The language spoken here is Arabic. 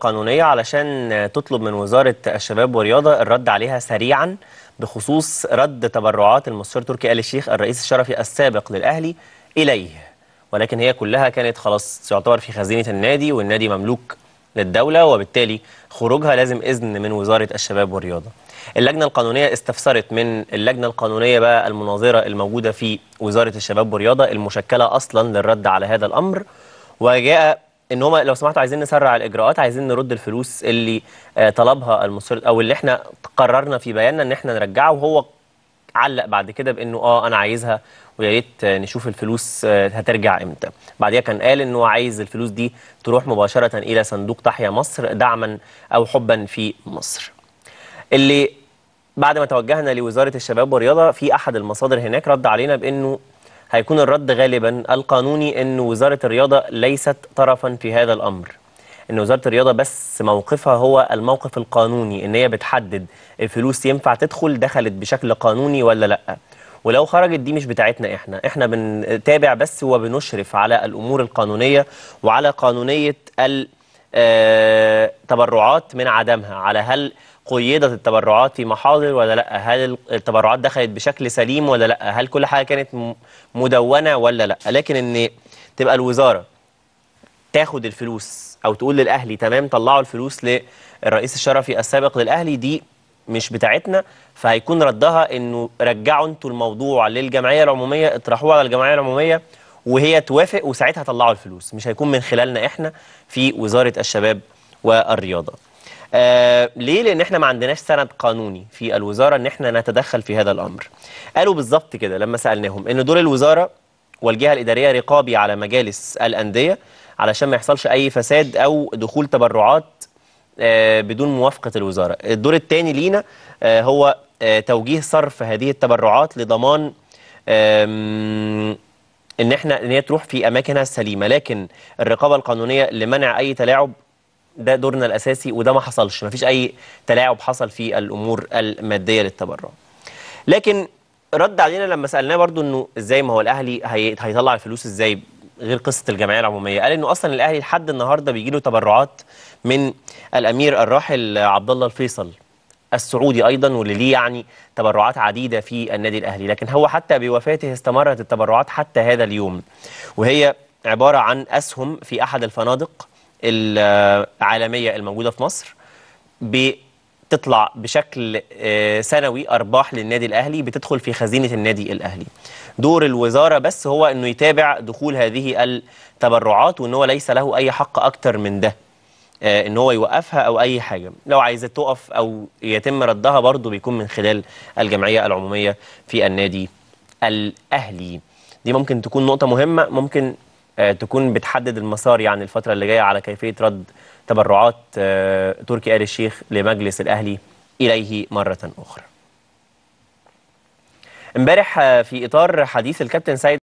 قانونية علشان تطلب من وزارة الشباب والرياضة الرد عليها سريعا بخصوص رد تبرعات المستشار تركي آل الشيخ الرئيس الشرفي السابق للأهلي إليه ولكن هي كلها كانت خلاص تعتبر في خزينة النادي والنادي مملوك للدولة وبالتالي خروجها لازم إذن من وزارة الشباب والرياضة اللجنة القانونية استفسرت من اللجنة القانونية بقى المناظرة الموجودة في وزارة الشباب والرياضة المشكلة أصلا للرد على هذا الأمر وجاء ان هم لو سمحتوا عايزين نسرع الاجراءات عايزين نرد الفلوس اللي آه، طلبها المصر او اللي احنا قررنا في بياننا ان احنا نرجعه وهو علق بعد كده بانه اه انا عايزها ويا ريت آه، نشوف الفلوس آه، هترجع امتى بعديها كان قال انه عايز الفلوس دي تروح مباشره الى صندوق تحيا مصر دعما او حبا في مصر اللي بعد ما توجهنا لوزاره الشباب والرياضه في احد المصادر هناك رد علينا بانه هيكون الرد غالبا القانوني ان وزارة الرياضة ليست طرفا في هذا الأمر ان وزاره الرياضه بس موقفها هو الموقف القانوني ان هي بتحدد الفلوس ينفع تدخل دخلت بشكل قانوني ولا لا ولو خرجت دي مش بتاعتنا احنا احنا بنتابع بس وبنشرف على الامور القانونيه وعلى قانونيه ال آه، تبرعات من عدمها على هل قيدت التبرعات في محاضر ولا لا هل التبرعات دخلت بشكل سليم ولا لا هل كل حاجة كانت مدونة ولا لا لكن ان تبقى الوزارة تاخد الفلوس او تقول للاهلي تمام طلعوا الفلوس للرئيس الشرفي السابق للاهلي دي مش بتاعتنا فهيكون ردها انه رجعوا انتوا الموضوع للجمعيه العموميه اطرحوه على الجمعيه العموميه وهي توافق وساعتها طلعوا الفلوس مش هيكون من خلالنا احنا في وزاره الشباب والرياضه آه ليه لان احنا ما عندناش سند قانوني في الوزاره ان احنا نتدخل في هذا الامر قالوا بالظبط كده لما سالناهم ان دور الوزاره والجهه الاداريه رقابي على مجالس الانديه علشان ما يحصلش اي فساد او دخول تبرعات آه بدون موافقه الوزاره الدور الثاني لينا آه هو آه، توجيه صرف هذه التبرعات لضمان ان احنا ان هي تروح في اماكنها السليمه لكن الرقابه القانونيه لمنع اي تلاعب ده دورنا الاساسي وده ما حصلش ما فيش اي تلاعب حصل في الامور الماديه للتبرع لكن رد علينا لما سالناه برضو انه ازاي ما هو الاهلي هي... هيطلع الفلوس ازاي غير قصه الجمعيه العموميه قال انه اصلا الاهلي لحد النهارده بيجي له تبرعات من الامير الراحل عبد الله الفيصل السعودي أيضا واللي ليه يعني تبرعات عديدة في النادي الأهلي لكن هو حتى بوفاته استمرت التبرعات حتى هذا اليوم وهي عبارة عن أسهم في أحد الفنادق العالمية الموجودة في مصر بتطلع بشكل آه، سنوي أرباح للنادي الأهلي بتدخل في خزينة النادي الأهلي دور الوزارة بس هو أنه يتابع دخول هذه التبرعات وأنه ليس له أي حق أكتر من ده آه، ان هو يوقفها او اي حاجه لو عايزه تقف او يتم ردها برضه بيكون من خلال الجمعيه العموميه في النادي الاهلي دي ممكن تكون نقطه مهمه ممكن آه، تكون بتحدد المسار يعني الفتره اللي جايه على كيفيه رد تبرعات آه، تركي آل الشيخ لمجلس الاهلي اليه مره اخرى امبارح في اطار حديث الكابتن سيد